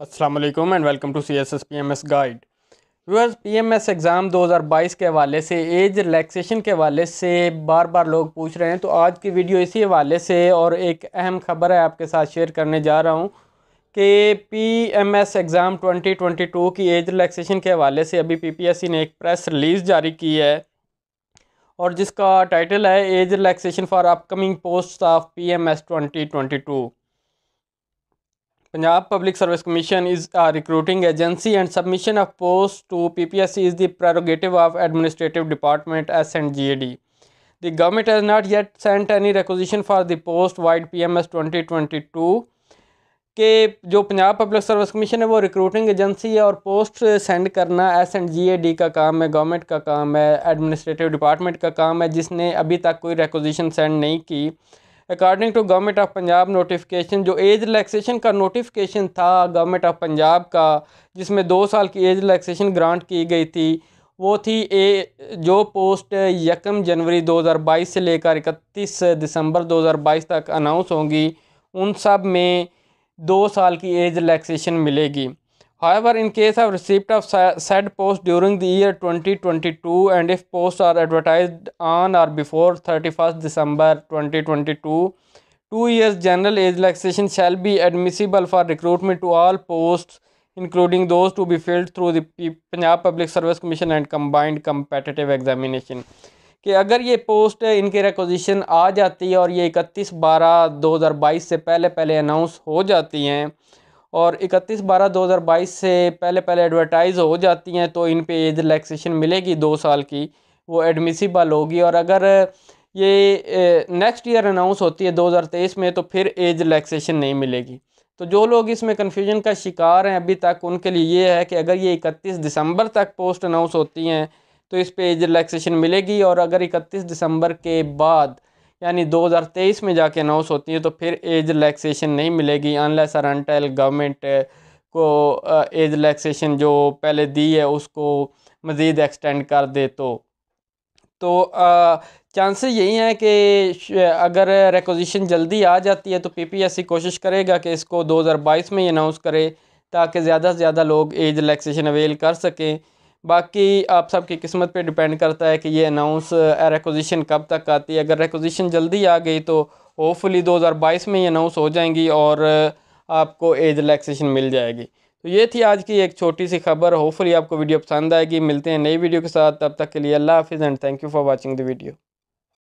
Aslam and welcome to C S S P M S guide viewers P M S exam दो हज़ार बाईस के हवाले से एज रिलैक्सेशन के हवाले से बार बार लोग पूछ रहे हैं तो आज की वीडियो इसी हवाले से और एक अहम खबर है आपके साथ शेयर करने जा रहा हूँ कि P M S exam twenty twenty two की एज रिलैक्सेशन के हवाले से अभी पी पी एस सी ने एक प्रेस रिलीज़ जारी की है और जिसका टाइटल है age relaxation for upcoming post of P M S twenty twenty two Punjab public service commission is a recruiting agency and submission of post to P P S C is the prerogative of administrative department S and G A D the government has not yet sent any requisition for the post vide P M S twenty twenty two के जो Punjab public service commission है वो recruiting agency है और post send करना S and G A D का काम है गवर्नमेंट का काम है एडमिनिस्ट्रेटिव डिपार्टमेंट का काम है जिसने अभी तक कोई रिकोजिशन सेंड नहीं की according to government of Punjab notification जो एज रिलैक्सेशन का नोटिफिकेशन था गवर्नमेंट ऑफ पंजाब का जिसमें दो साल की एज रिलैक्सेशन ग्रांट की गई थी वो थी ए जो पोस्ट यकम जनवरी 2022 से लेकर इकतीस दिसंबर 2022 तक अनाउंस होंगी उन सब में दो साल की एज रिलैक्सेशन मिलेगी However, in case of receipt of said post during the year 2022 and if posts are advertised on or before 31st December 2022, two years general age relaxation shall be admissible for recruitment to all posts including those to be filled through the Punjab Public Service Commission and combined competitive examination. कि अगर ये post इनके रिकोजिशन आ जाती है और ये इकतीस बारह दो हज़ार बाईस से पहले पहले अनाउंस हो जाती हैं और 31 बारह 2022 से पहले पहले एडवर्टाइज़ हो जाती हैं तो इन पे एज रिलैक्सेशन मिलेगी दो साल की वो एडमिसिबल होगी और अगर ये नेक्स्ट ईयर अनाउंस होती है 2023 में तो फिर एज रिलैक्सेशन नहीं मिलेगी तो जो लोग इसमें कन्फ्यूजन का शिकार हैं अभी तक उनके लिए ये है कि अगर ये इकतीस दिसंबर तक पोस्ट अनाउंस होती हैं तो इस पर एज रिलैक्सेशन मिलेगी और अगर इकतीस दिसंबर के बाद यानी 2023 में जाके अनाउंस होती है तो फिर एज रिलैक्सेशन नहीं मिलेगी अनलेस और अनटेल गवर्नमेंट को uh, एज रिलैक्सेशन जो पहले दी है उसको मज़ीद एक्सटेंड कर दे तो तो चांसेस uh, यही हैं कि अगर रिकोजिशन जल्दी आ जाती है तो पीपीएससी कोशिश करेगा कि इसको 2022 में अनाउंस करे ताकि ज़्यादा से ज़्यादा लोग एज रिलैक्सेशन अवेल कर सकें बाकी आप सब की किस्मत पे डिपेंड करता है कि ये अनाउंस रेकोजिशन कब तक आती है अगर रेकोजिशन जल्दी आ गई तो होपफुली 2022 में ये अनाउंस हो जाएंगी और आपको एज रिलैक्सेशन मिल जाएगी तो ये थी आज की एक छोटी सी खबर होपफुली आपको वीडियो पसंद आएगी मिलते हैं नई वीडियो के साथ तब तक के लिए अल्लाह हाफिज़ and thank you for watching the video